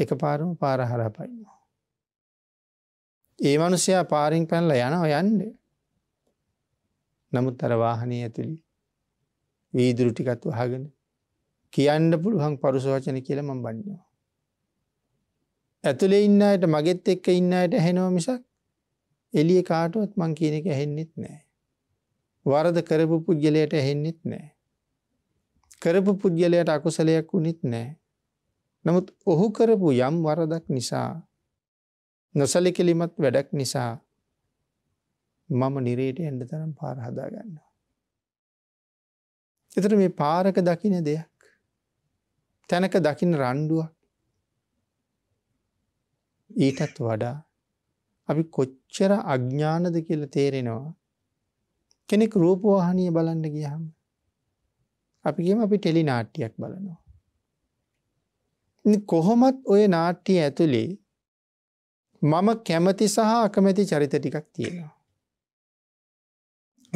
එක පාරම පාරහර පයින්නවා. ඒ මනුසයා පාරිින් පැල්ල යන ඔයන්ඩ නමුත් අර වාහනය ඇතුළි වීදුරු ටිකත් වහගෙන කියන්න පුළුවන් පරුසවචන කියල මම් බන්නවා. ඇතුළේ ඉන්නයට මගෙත් එක්ක ඉන්නයට හැනෝ මිසක් එලිය කාටුවත් මං කියන එක ඇහෙන්නෙත් නෑ. වරද කරපු පුද්ගලයට ඇහෙන්නෙත් නෑ. කරපු පුද්ගලයට අකුසලයක් වුනිත් නෑ. නමුත් ඔහු කරපු යම් වරදක් නිසා නොසලිකෙලිමත් වැඩක් නිසා මම නිරේට එන්ඩ තරම් පාරහදා ගන්නවා. එතට මේ පාරක දකින දෙයක් තැනක දකින රණ්ඩුවක් ඊටත් වඩා අපි කොච්චර අඥ්ඥානද කියල තේරෙනවා කෙනෙක් රූපවාහනය බලන්න ගියහම අපිගේම අපි ටෙලි නාට්‍යයක් බලනවා කොහොමත් ඔය නාට්‍ය ඇතුළේ මම කැමති සහ අකමැති චරිත ටිකක් තියෙනවා.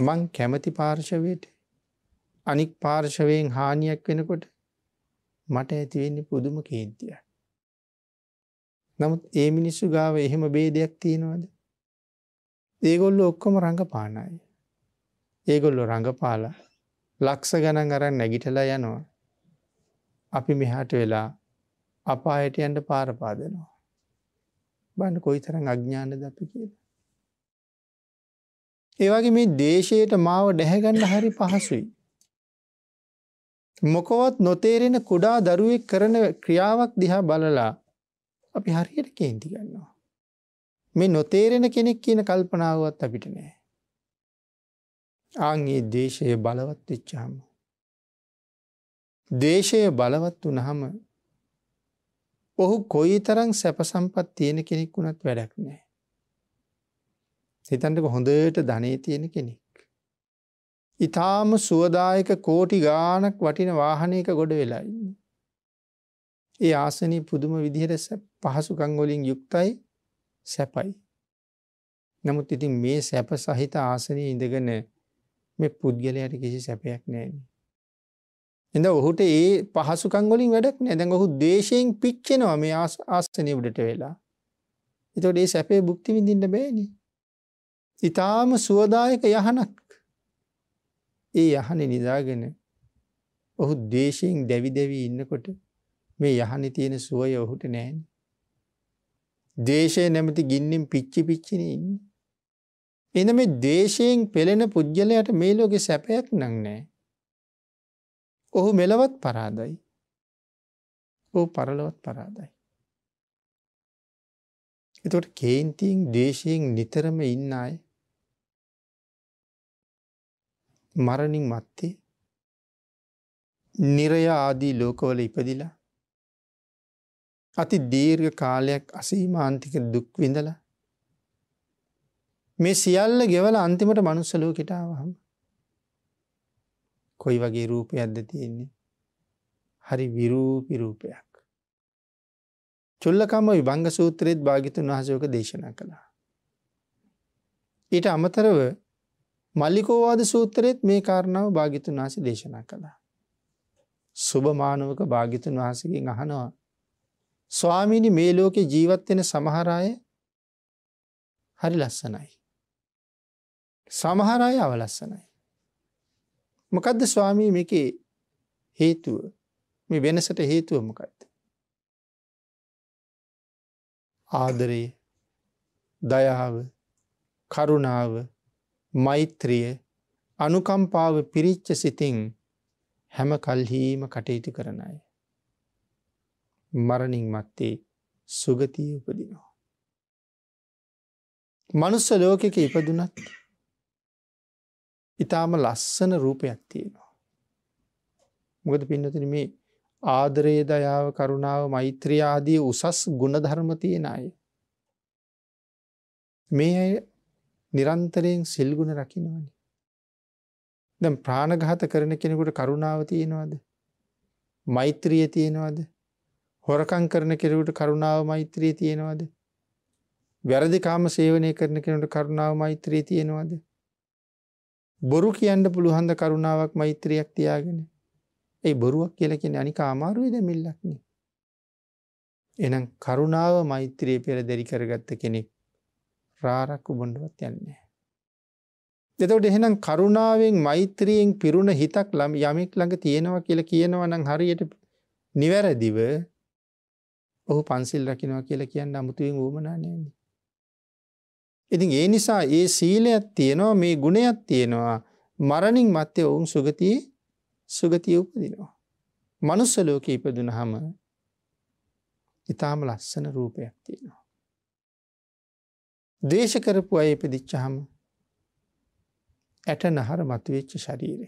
මං කැමති පාර්ශවයට අනික් පාර්ශවයෙන් හානියක් වෙනකොට මට ඇතිවෙන්නේ පුදුම කේද්දිය. නමුත් ඒ මිනිස්සු ගාව එහෙම බේදයක් තියෙනවද. ඒගොල්ල ඔක්කොම රඟපානයි. ඒගොල්ලො රඟපාලා ලක්ස ගණන් අරන් නැගිටලා යනවා. අපි මෙහාට වෙලා අපායට යන්ට පාරපාදනවා. බන්න කොයි තරන් අඥ්ඥානද අපි කියලා. ඒවගේ මේ දේශයට මාව ඩැහැගන්න හරි පහසුයි. මොකොවත් නොතේරෙන කුඩා දරුවෙක් කරන ක්‍රියාවක් දිහා බලලා අපි හරියට කේන්ති ගන්නවා. මේ නොතේරෙන කෙනෙක් කියන කල්පනාවත් අපිට නෑ. ආංගේ දේශය බලවත් වෙච්චාම. දේශය බලවත් වනහම ඔහු කොයි තරං සැපසම්පත් තියෙන කෙනෙක් වුණත් වැඩක් නෑ. හිතන්ටක හොඳට ධනේ තියෙන කෙනෙක්. ඉතාම සුවදායක කෝටි ගානක් වටින වාහනයක ගොඩ වෙලායි. ඒ ආසනී පුදුම විදිහට පහසුකංගොලින් යුක්තයි සැපයි. නමුත් ඉතින් මේ සැප සහිත ආසනී ඉඳගෙන මේ පුද්ගලයට කිසි සැපයක් නෑනේ. එඳ ඔහුට ඒ පහසුකම් වලින් වැඩක් නෑ. දැන් ඔහු දේශයෙන් පිච්චෙනවා මේ ආසනිය උඩට වෙලා. එතකොට ඒ සැපේ භුක්ති විඳින්න බෑනේ. ඊටාම සුවදායක යහනක්. ඒ යහනේ නිදාගෙන ඔහු දේශයෙන් දැවි දැවී ඉන්නකොට මේ යහනේ තියෙන සුවය ඔහුට නෑනේ. දේශය නැමති ගින්නෙන් පිච්චි පිච්චින ඉන්න. එන මේ දේශයෙන් පෙළෙන පුද්ගලයට මේ ලෝකෙ සැපයක් නං නෑ. ඔහු මෙලවත් පරාදයි ඕ පරලොවත් පරාදයි. එතට කේන්තිීන් දේශයෙන් නිතරම ඉන්න අය මරණින් මත්තේ නිරය ආදී ලෝකවල ඉපදිලා අති දීර්ඝ කාලයක් අසීමාන්තික දුක්විඳල මේ සියල්ල ගෙවල අන්තිමට මනුස්සලෝ කෙටාවහම කොයි වගේ රූපයක්ද තියෙන්නේ. හරි විරූපි රූපයක්. චුල්ලකම විභංග සූත්‍රයේත් භාගිතුන් වහසෝක දේශනා කළා. ඊට අමතරව මල්ලිකෝවාද සූත්‍රයේත් මේ කාරණාව භාගිතුන් වහස දේශනා කළා. සුභමානවක භාගිතුන් වහසකින් අහනවා. ස්වාමීණි මේ ලෝකෙ ජීවත්වෙන සමහරාය හරි ලස්සනයි. සමහරය අවලස්සනයි. මොකක්ද ස්වාමී මේකේ හේතුව මේ වෙනසට හේතුව මොකක්ද. ආදරයේ දයාව කරුණාව මෛත්‍රිය අනුකම්පාව පිරිච්ච සිතින් හැම කල්හීම කටයුතු කරන අය. මරණින් මත්තේ සුගතිය උපදිනවා. මනුස්ස ලෝකෙක ඉපදුනත් ඉතාම ලස්සන රූපයක් තියෙනවා. මොකද පින්නතින මේ ආදරේ දයාව කරුණාව මෛත්‍රියආදී උසස් ගුණධර්ම තියෙන අය. මේ අය නිරන්තරයෙන් සිල්ගුණ රකිනවනි. දැම් ප්‍රාණඝාත කරන කෙනෙකුට කරුණාව තියෙනවද. මෛත්‍රිය තියෙනවද. හොරකං කරන කෙරෙකුට කරුණාව මෛත්‍රී තියෙනවද. වැරදිකාම සේවනය කරන කෙනට කරුණාව මෛත්‍රී තියෙනවද. බොරු කියන්න පුළුහන්ද කරුණාවක් මෛත්‍රයක් තියාගෙන ඒ බොරුවක් කියල කියෙන අනි කාමාරුවේද මිල්ලක්න. එනම් කරුණාව මෛත්‍රයේ පෙර දෙරිකරගත්ත කෙනෙක් රාරක්කු බොඩුවත් යන්නේ. එතවට එහෙනම් කරුණාවෙන් මෛත්‍රියෙන් පිරුණ හිතක් ලම් යමෙක් ළඟ තියෙනවා කියල කියනවනං හරියට නිවැරදිව ඔහු පන්සිල් රකිනවා කියලා කියන්න අමුතුවෙන් ූමනානයන්නේ. ඉතින් ඒ නිසා ඒ සීලයක් තියෙනවා මේ ගුණයක් තියෙනවා මරණින් මත්තය ඔවුන් සුගතිය සුගතිය උපදිනවා. මනුස්සලෝක ඉපදුන හම ඉතාම ලස්සන රූපයක් තියෙනවා. දේශකරපු අය ඉපදිච්චහම ඇට නහර මතුවෙච්ච ශරීරය.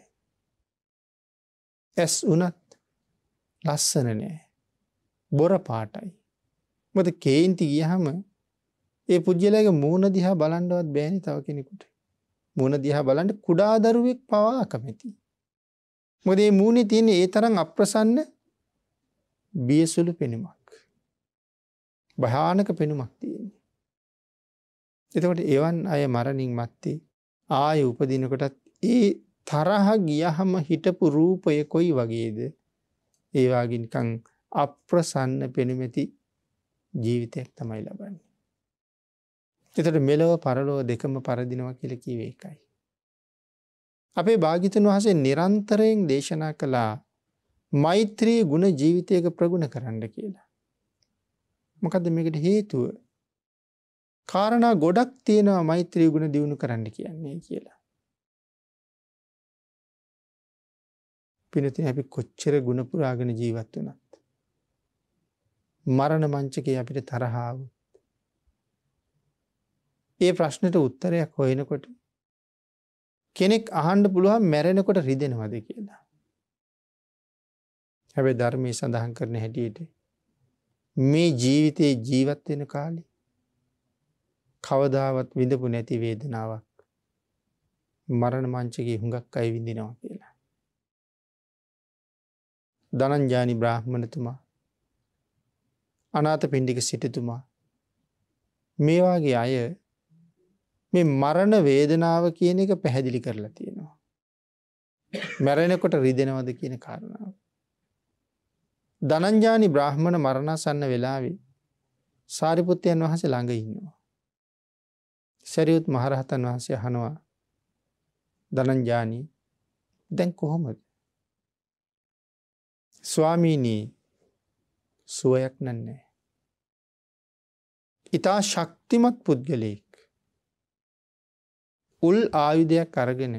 ඇස් වනත් ලස්සන නෑ බොර පාටයි. මොද කේන්ති ගියහම ඒ පුද්ගලයාගේ මූණ දිහා බලන්නවත් බෑනේ තව කෙනෙකුට. මූණ දිහා බලන්න කුඩා දරුවෙක් පවා අකමැති. මොකද මේ මූණේ තියෙන ඒ තරම් අප්‍රසන්න බියසුළු පෙනුමක්. භයානක පෙනුමක් තියෙන්නේ. එතකොට එවන් අය මරණින් මත්තේ ආය උපදිනකොටත් ඒ තරහ ගියහම හිටපු රූපය කොයි වගේද ඒවාගින්කං අප්‍රසන්න පෙනුමැති ජීවිතයක් තමයි ලබන්නේ. එතට මෙලොව පරලොව දෙකම පරදිනවා කියල කිවේ එකයි. අපේ භාගිතන් වහසේ නිරන්තරයෙන් දේශනා කළා මෛත්‍රයේ ගුණ ජීවිතයක ප්‍රගුණ කරන්න කියලා. මොකද මේකට හේතුව කාරණා ගොඩක් තියෙනවා මෛත්‍රී ගුණ දියුණු කරන්න කියන්නේ කියලා. පිනතින අපි කොච්චර ගුණපුරාගෙන ජීවත් වනත්. මරණ මංචකේ අපිට තරහාාවත්. ඒ ප්‍රශ්නට උත්තරයක් හොයනකොට කෙනෙක් අහන්ඩ පුළුවන් මැරෙනකොට රිදෙනවද කියලා. හැබැ ධර්මය සඳහන් කරන හැටියට මේ ජීවිතයේ ජීවත්වෙන කාලි කවදාවත් විඳපු නැති වේදනාවක් මරණ මංචගේ හුඟක් අයි විඳිනවා කියලා. දනංජානි බ්‍රාහ්මණතුමා අනාත පින්ඩික සිටතුමා මේවාගේ අය මේ මරණ වේදනාව කියන එක පැහැදිලි කරලා තියෙනවා. මැරෙනකොට රිදෙනවද කියන කාරණාව. දනංජානි බ්‍රහ්මණ මරණසන්න වෙලාවේ සාරිපුත්තයන් වහසේ ළඟ ඉන්නවා. සැරියුත් මහරහතන් වහන්සේ අහනවා දනංජානී දැන් කොහොමද. ස්වාමීනී සුවයක් නන්නේ. ඉතා ශක්තිමත් පුද්ගලයෙක් උල් ආයුධයක් අරගෙන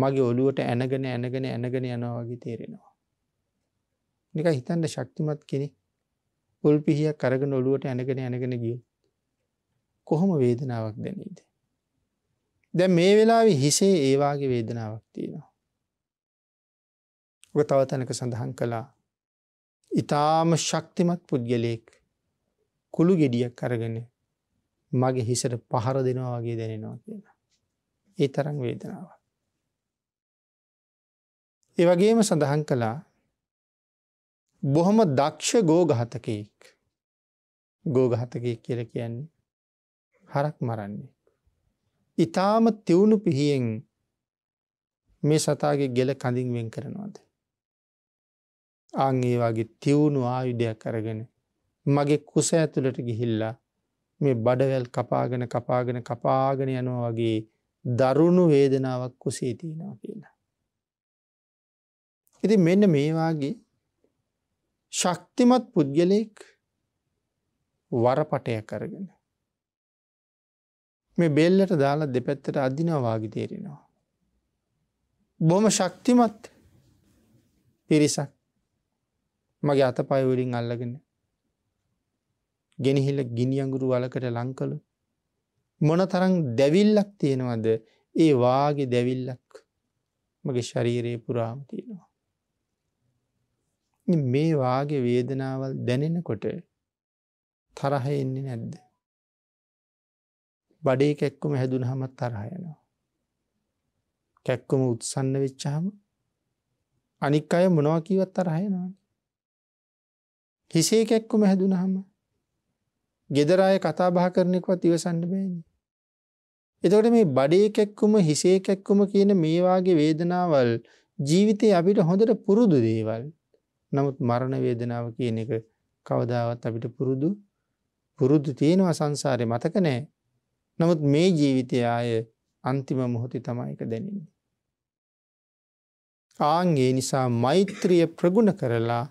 මගේ ඔලුවට ඇනගෙන ඇනගෙන ඇනගෙන යනවාගේ තේරෙනවා. නික හිතන්ට ශක්තිමත් කෙනෙ උල් පිහියක් කරග නොලුවට ඇනගෙන ඇනගෙන ගිය. කොහොම වේදනාවක් දැනීද. දැ මේ වෙලාවෙ හිසේ ඒවාගේ වේදනාවක් තියෙනවා. ඔක තව තැනක සඳහන් කළා. ඉතාම ශක්තිමත් පුද්ගලයෙක් කුළු ගෙඩියක් කරගෙන මගේ හිසට පහර දෙනවා වගේ දැනෙනවා කියලා. ඒ තරං වේදනාව. ඒ වගේම සඳහන් කළා බොහොම දක්ෂ ගෝගහතකයෙක් ගෝගහතකයෙක් කියල කියන්නේ හරක් මරන්නේ. ඉතාම තිවුණු පිහියෙන් මේ සතාගේ ගෙල කඳින් වෙන් කරනවාද. ආං ඒවාගේ තිවුණු ආයුධයක් කරගෙන මගේ කුස ඇතුළට ගිහිල්ලා මේ බඩවැල් කපාගෙන කපාගෙන කපාගෙන යනවා වගේ දරුණු වේදනාවක් කුසේතිනවා කියලා. ඉති මෙන්න මේවාගේ ශක්තිමත් පුද්ගලයෙක් වරපටය කරගෙන. මේ බෙල්ලට දාලා දෙපැත්තට අධිනවාගේ තේරෙනවා. බොම ශක්තිමත් පිරිසක් මගේ අත පයවලින් අල්ලගෙන ගෙනහිල්ල ගිනි අඟුරු වලකට ලංකළු. මොන තරං දැවිල්ලක් තියෙනවද ඒ වාගේ දැවිල්ලක් මගේ ශරීරයේ පුරාම තියෙනවා. මේ වාගේ වේදනාවල් දැනෙනකොට තරහ එන්නේ නැද්ද. බඩේ කැක්කුම හැදුන හමත් තරහයනවා. කැක්කුම උත්සන්න වෙච්චාම අනික් අය මොනවා කීවත් තරහයනවා. හිසේ කැක්කුම හැදුනහම ගෙදරාය කතා බහ කරනෙකවත් ඉවසන්න බෑනි. එතකොට මේ බඩේකැක්කුම හිසේකැක්කුම කියන මේවාගේ වේදනාවල් ජීවිතය අපිට හොඳට පුරුදු දේවල්. නමුත් මරණ වේදනාව කියන එක කවදාවත් අපිට පුරුදු පුරුදු තියෙනවා සංසාරය මතක නෑ. නමුත් මේ ජීවිතය ආය අන්තිම මොහොති තමයික දැනන්නේ. ආන්ගේ නිසා මෛත්‍රිය ප්‍රගුණ කරලා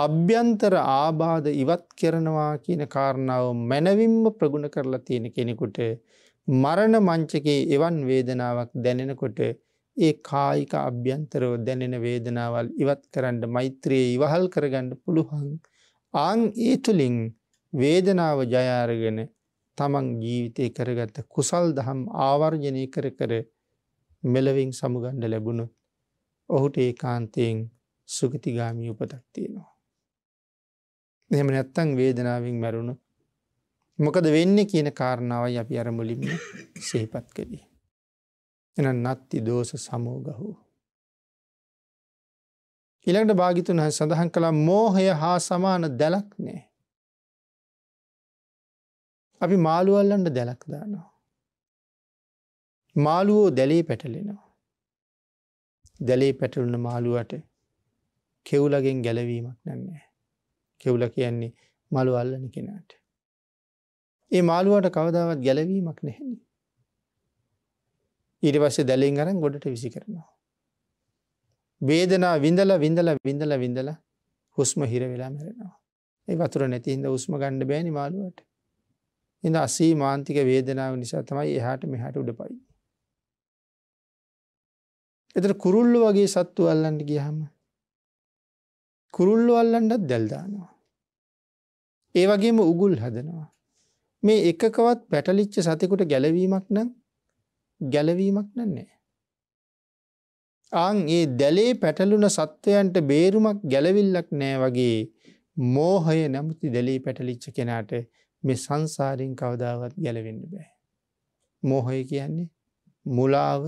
අභ්‍යන්තර ආබාධ ඉවත් කරනවා කියන කාරණාව මැනවින්ම ප්‍රගුණ කරලා තියෙන කෙනෙකුට මරණ මංචකේ එවන් වේදනාවක් දැනෙනකොට ඒ කායික අභ්‍යන්තරව දැනෙන වේදනාවල් ඉවත් කරන්න මෛත්‍රයේ ඉවහල් කරගන්න පුළුවන් ආං ඒ තුළින් වේදනාව ජයාරගෙන තමන් ජීවිතය කරගත්ත කුසල් දහම් ආවර්ජනය කර කර මෙලවින් සමුගණ්ඩ ලැබුණු ඔහුට ඒ කාන්තයෙන් සුගතිගාමී උපතක් තියෙනවා. එහෙම නැත්තං වේදනාවෙන් මැරුණු. මොකද වෙන්න කියන කාරණාවයි අපි අර මුලින්ම සේපත් කළේ. එන නත්ති දෝස සමෝගහු. ඉළඟට භාගිතුන් හ සඳහන් කළා මෝහය හා සමාන දැලක් නෑ. අපි මාළුවල්ලන්ට දැලක් දානවා. මාළුවෝ දැලේ පැටලෙනවා. දැලේ පැටලුන මාළුවට කෙවුලගෙන් ගැලවීමක් නැන්නේ. කෙවුල කියන්නේ මළු අල්ලන කෙනාට. ඒ මාළුවට කවදාවත් ගැලවීමක් නැහැනි. ඊට පස්සේ දැලෙන් අරන් ගොඩට විසි කරනවා. වේදනා විඳල විඳල විඳල විඳල හුස්ම හිර වෙලා මැරෙනවා. ඒ වතුර නැතිහින්ද උස්ම ගණ්ඩ බෑනි මාළුවට. එඳ අසී මාන්තික වේදනාව නිසා තමයි එහාට මෙහට උඩ පයි. එතර කුරුල්ලු වගේ සත්තු අල්ලන්ට ගියහම කුරුල්ලු අල්ලන්ටත් දැල්දානවා. ඒ වගේම උගුල් හදනවා. මේ එකකවත් පැටලිච්ච සතෙකුට ගැලවීමක් නම් ගැලවීමක් නන්නේ. අං ඒ දැලේ පැටලුන සත්වයන්ට බේරුමක් ගැලවිල්ලක් නෑ වගේ මෝහය නමුති දැලේ පැටලිච්ච කෙනාට මේ සංසාරෙන් කවදාවත් ගැලවෙන්න බෑ. මෝහය කියන්නේ මුලාව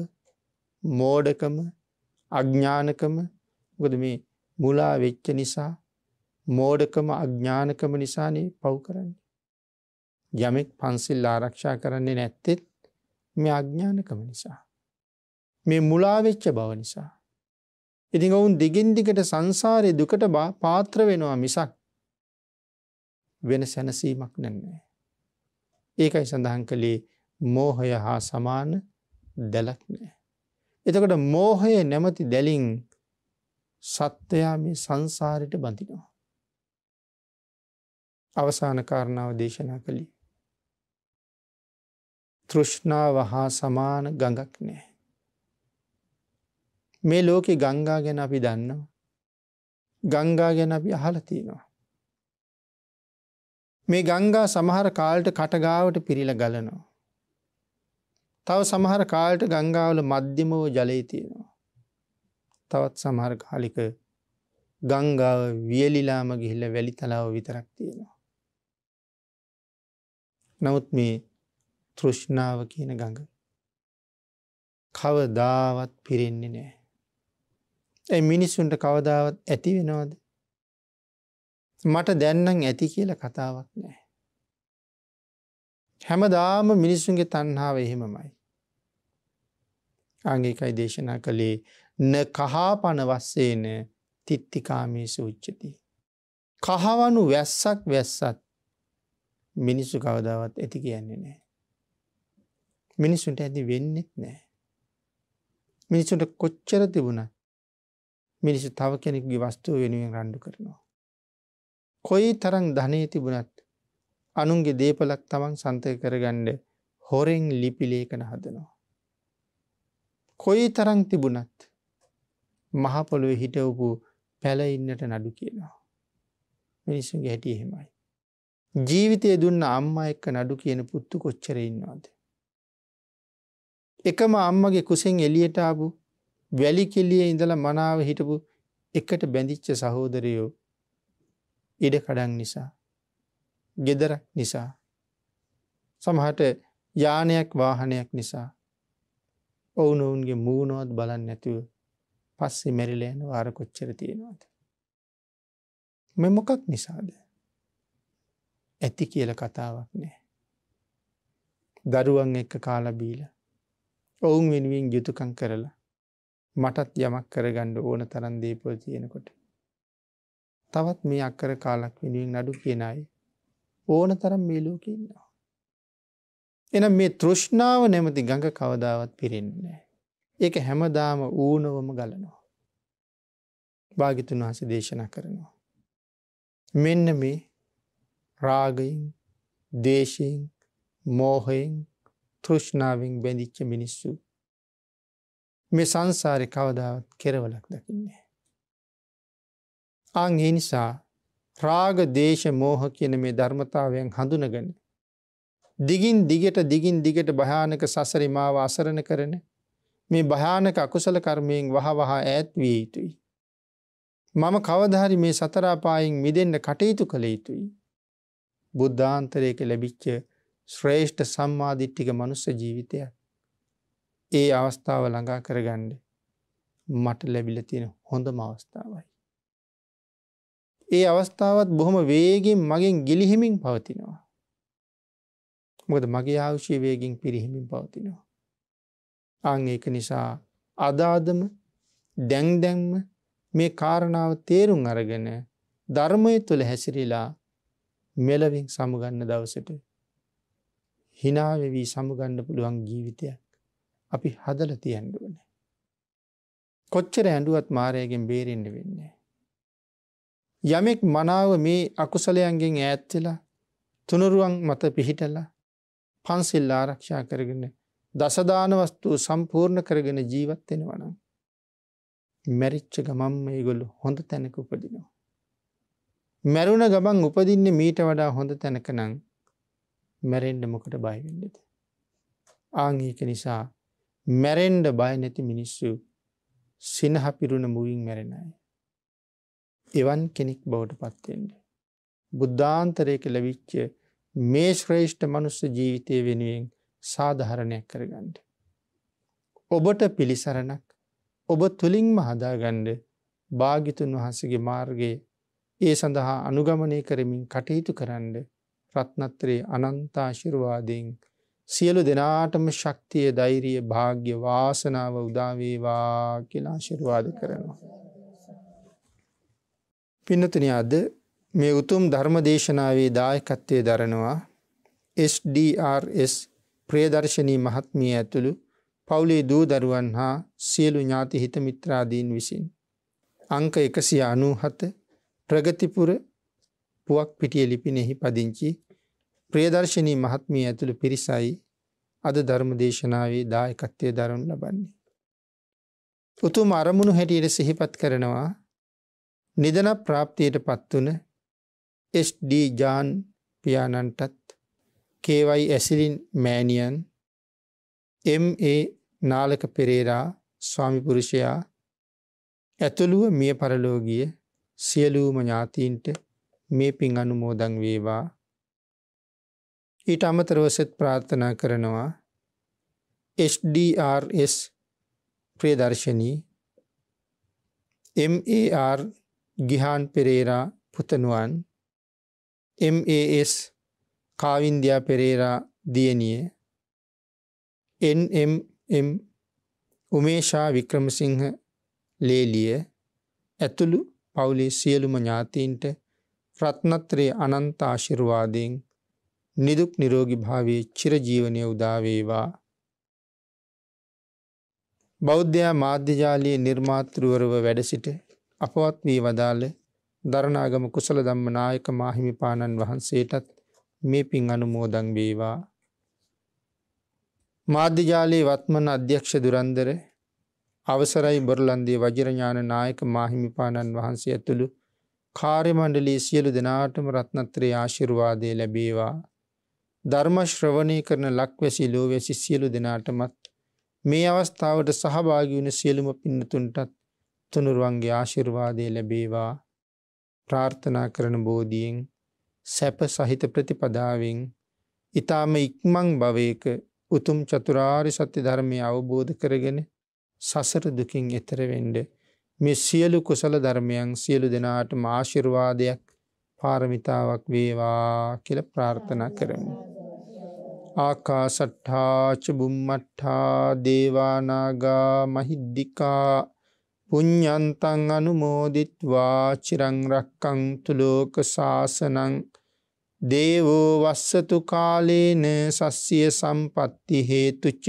මෝඩකම අඥ්ඥානකම ගොද මේ මුලා වෙච්ච නිසා මෝඩකම අඥ්ඥානකම නිසානේ පව් කරන්නේ. යමෙක් පන්සිල් ආරක්ෂා කරන්නේ නැත්තෙත් මේ අඥ්ඥානකම නිසා. මේ මුලාවෙච්ච බව නිසා. ඉතිං ඔවුන් දිගින්දිකට සංසාරය දුකට බා පාත්‍ර වෙනවා මිසක් වෙන සැනසීමක් නැන්නේ. ඒකයි සඳහන් කළේ මෝහය හා සමාන දැලක් නෑ. එතකට මෝහය නැමති දැලින් සත්වයා මේ සංසාරයට බඳිනවා. අවසාන කාරණාව දේශනා කළි. තෘෂ්ණාව හා සමාන ගඟක් නෑ. මේ ලෝකෙ ගංගා ගැන අපි දන්නවා. ගංගා ගැන අපි අහලතියෙනවා. මේ ගංගා සමහර කාල්ට කටගාවට පිරිල ගලනවා. තව සමහර කාල්ට ගංගාවල මධ්‍යමෝ ජලය තියෙනවා. තවත් සමහර කාලික ගංගාව වියලිලාම ගිහිල්ල වැලි තලාව විතරක් තියෙනවා. නමුත් මේ තෘෂ්ණාව කියන ගඟ. කවදාවත් පිරෙන්නේ නෑ. ඇ මිනිස්සුන්ට කවදාවත් ඇති වෙනවාද. මට දැන්නම් ඇති කියල කතාවක් නෑ. හැමදාම මිනිස්සුන්ගේ තන්හාාව එහෙමමයි. අගේකයි දේශනා කළේ න කහාපන වස්සේන තිත්තිකාමේසු උච්චති. කහවනු වැස්සක් වැස්සත් මිනිස්සු කවදාවත් ඇති කියන්නේ නෑ. මිනිස්සුන්ට ඇති වෙන්නෙත් නෑ. මිනිසුන්ට කොච්චර තිබුණත් මිනිසු තව කෙනෙක්ගේ වස්තුව වෙනුවෙන් රණ්ඩු කරනවා. කොයි තරං ධනය තිබුණත් අනුන්ගේ දේපලක් තමන් සන්තය කරගණ්ඩ හොරෙන් ලිපිලේකන හදනවා. කොයි තරං තිබුණත් මහපොළුව හිටවපු පැලඉන්නට නඩු කියනවා. මිනිසුන්ගේ හැටිය හෙමයි. ජීවිතය දුන්න අම්මා එක්ක නඩු කියන පුත්තු කොච්චර ඉන්නවාද. එකම අම්මගේ කුසෙන් එලියට ආපු වැලි කෙල්ලිය ඉඳලා මනාව හිටපු එකට බැඳිච්ච සහෝදරයෝ ඉඩකඩන් නිසා ගෙදර නිසා සමහට යානයක් වාහනයක් නිසා ඔවුනොවුන්ගේ මූුණුවත් බලන්න නැතුව පස්සෙ මැරිලෑන වාර කොච්චර තියෙනවාද. මෙ මොකක් නිසාද. ඇති කියල කතාවක් නෑ. දරුවන් එක්ක කාලබීල ඔවුන් වෙනුවෙන් යුතුකං කරලා මටත් යමක් කරගණ්ඩ ඕන තරන් දේපොල් තියෙනකොට. තවත් මේ අක්කර කාලක් වෙනුවෙන් නඩු කියනයි ඕන තරම් මේලෝකඉන්නවා. එන මේ තෘෂ්ණාව නැමති ගඟ කවදාවත් පිරෙන්නේ. ඒක හැමදාම ඌනවම ගලනවා. භාගිතුන් වහස දේශනා කරනවා. මෙන්න මේ රාගයින් දේශයෙන් මෝහයෙන් තෘෂ්ණාවෙන් බැඳිච්ච මිනිස්සු. මේ සංසාරය කවදාවත් කෙරවලක් දකින්නේ. අං එනිසා රාග දේශ මෝහ කියන මේ ධර්මතාවයන් හඳුනගන. දිගින් දිගට දිගින් දිගට භයානක සසරිමාව අසරණ කරන මේ භයානක අකුසල කර්මයෙන් වහවහා ඈත් විය යුතුයි. මම කවධහරි මේ සතරාපායෙන් මිදෙන්න්න කටයුතු කළ යුතුයි. බුද්ධාන්තරයක ලැබිච්ච ශ්‍රේෂ්ඨ සම්මාධිට්ටික මනුස්ස ජීවිතය ඒ අවස්ථාව ළඟා කරගණ්ඩ මට ලැබිල තියෙන හොඳම අවස්ථාවයි. ඒ අවස්ථාවත් බොහොම වේගෙන් මගෙන් ගිලිහිමින් පවතිනවා. මොද මගේ ආවුෂය වේගින් පිරිහිමින් පවතිනවා. අං ඒක නිසා අදාදම දැංදැම්ම මේ කාරණාව තේරුම් අරගෙන ධර්මය තුළ හැසිරිලා මෙලවින් සමුගන්න දවසට හිනාවවී සමුගන්න පුළුවන් ජීවිතයක් අපි හදල තියන්ඩුවන. කොච්චර ඇඩුවත් මාරයගෙන් බේරෙන්ඩ වෙන්නේ. යමෙක් මනාව මේ අකුසලයන්ගෙන් ඈත්වෙලා තුනරුවන් මත පිහිටලා පන්සිල් ආරක්ෂා කරගෙන දසදානවස්තුූ සම්පූර්ණ කරගෙන ජීවත්වෙනවනම් මැරිච්ච ගමම් ඒගොල්ු හොඳ තැනක උපදිනවා. මැරුණ ගබන් උපදින්න මීට වඩා හොඳ තැනක නං මැරෙන්ඩ මොකට බයිවෙන්නද. ආංහික නිසා මැරෙන්ඩ බය නැති මිනිස්සු සිනහ පිරුණ මුවින් මැරෙනයි. එවන් කෙනෙක් බවට පත්වෙන්ට. බුද්ධාන්තරයක ලවිච්ච මේ ශ්‍රේෂ්ඨ මනුස්ස ජීවිතය වෙනුවෙන් සාධහරණයක් කරගඩ. ඔබට පිළිසරණක් ඔබ තුළින්ම හදාගණ්ඩ භාගිතුන් වහන්සගේ මාර්ගයේ ඒ සඳහා අනුගමනය කරමින් කටයුතු කරන්න ප්‍රත්නත්‍රයේ අනන්තාශිරවාදයෙන් සියලු දෙනාටම ශක්තිය දෛරිය භාග්‍ය වාසනාව උදාවේවා කියලා ශිරවාද කරනවා. පින්නතන අද මේ උතුම් ධර්ම දේශනාවේ දායකත්වය දරනවා SDRS ප්‍රියදර්ශනී මහත්මිය ඇතුළු පවුලේ දූ දරුවන් හා සියලු ඥාති හිතමිත්‍රාදීන් විසින්. අංක එකසි අනූහත ප්‍රගතිපුර පුවක් පිටිය ලිපිනෙහි පදිංචි ප්‍රියදර්ශනී මහත්මිය ඇතුළු පිරිසයි අද ධර්ම දේශනාවේ දායකත්වය දරනු ලබන්නේ. උතුම් අරමුණු හැටියට සිහිපත් කරනවා නිදන ප්‍රාප්තියට පත්වන SD ජාන් පියාණන්ටත් කේවයි ඇසිලින් මෑනියන් MA නාලක පෙරේරා ස්වාමිපුරුෂයා ඇතුළුව මිය පරලෝගිය සියලූම ඥාතීන්ට මේ පින් අනුමෝදං වේවා ඊට අමතරවසෙත් ප්‍රාර්ථනා කරනවා HDRS ප්‍රේදර්ශනී MAR Gihan Perera පුතනුවන් MAS කාවින්දයා Perera දියනිය NMM උමේෂා Wickremesinghe ලේලිය ඇතුළු පවුලේ සියලුම ඥාතීන්ට ප්‍රත්නත්‍රයේ අනන්තාශිරවාදයෙන් නිදුක් නිරෝගි භාවේ චිරජීවනය උදාවේවා. බෞද්ධයා මාධ්‍යජාලයේ නිර්මාතෘවරව වැඩසිට අපවත් වී වදාළ දරණාගම කුසල දම්ම නායක මාහිමිපාණන් වහන්සේටත් මේ පින් අනුමෝදං වේවා. මාධ්‍යජාලයේ වත්මන අධ්‍යක්ෂ දුරන්දර අවසරයි බොරලන්දේ වජරඥාන නායක මාහිමිපාණන් වහන්සේ ඇතුළු කාර්යමණ්ඩලී සියලු දෙනාටම රත්නත්‍රේ ආශිර්වාදය ලැබේවා. ධර්මශ්‍රවණය කරන ලක්වැසි ලෝවැසි සියලු දෙනාටමත් මේ අවස්ථාවට සහභාගි වුණ සියලුම පින්නතුන්ටත් තුනුරුවන්ගේ ආශිර්වාදය ලැබේවා ප්‍රාර්ථනා කරන බෝධියෙන් සැප සහිත ප්‍රතිපදාවෙන් ඉතාම ඉක්මං භවයක උතුම් චතුරාරි සත්‍ය ධර්මය අවබෝධ කරගෙන සසර දුකින් එතර වෙන්ඩ මේ සියලු කුසල ධර්මයන් සියලු දෙනාට මාශිර්වාදයක් පාරමිතාවක් වේවා කියල ප්‍රාර්ථනා කරමු. ආකා සට්ඨාච බුම්මට්ඨා දේවානාගා මහිද්දිකා පුඤ්ඥන්තන් අනුමෝදිත්වා චිරංරක්කං තුළෝක ශාසනං දේවෝ වස්සතු කාලේන සස්්‍යය සම්පත්ති හේතුච්ච